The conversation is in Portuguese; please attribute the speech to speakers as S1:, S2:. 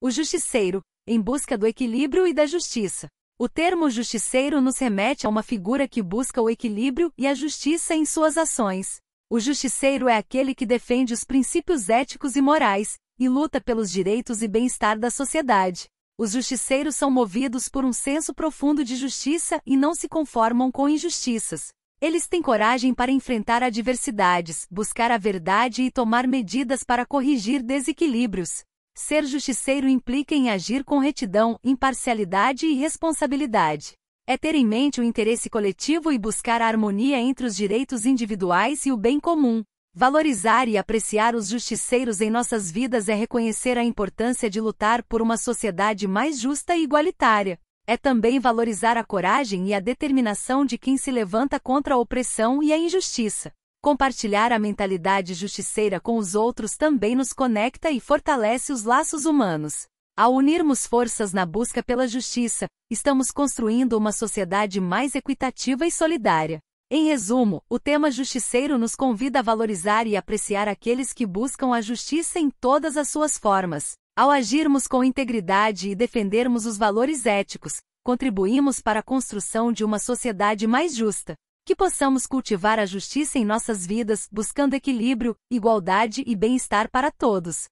S1: O justiceiro, em busca do equilíbrio e da justiça. O termo justiceiro nos remete a uma figura que busca o equilíbrio e a justiça em suas ações. O justiceiro é aquele que defende os princípios éticos e morais e luta pelos direitos e bem-estar da sociedade. Os justiceiros são movidos por um senso profundo de justiça e não se conformam com injustiças. Eles têm coragem para enfrentar adversidades, buscar a verdade e tomar medidas para corrigir desequilíbrios. Ser justiceiro implica em agir com retidão, imparcialidade e responsabilidade. É ter em mente o interesse coletivo e buscar a harmonia entre os direitos individuais e o bem comum. Valorizar e apreciar os justiceiros em nossas vidas é reconhecer a importância de lutar por uma sociedade mais justa e igualitária. É também valorizar a coragem e a determinação de quem se levanta contra a opressão e a injustiça. Compartilhar a mentalidade justiceira com os outros também nos conecta e fortalece os laços humanos. Ao unirmos forças na busca pela justiça, estamos construindo uma sociedade mais equitativa e solidária. Em resumo, o tema justiceiro nos convida a valorizar e apreciar aqueles que buscam a justiça em todas as suas formas. Ao agirmos com integridade e defendermos os valores éticos, contribuímos para a construção de uma sociedade mais justa que possamos cultivar a justiça em nossas vidas, buscando equilíbrio, igualdade e bem-estar para todos.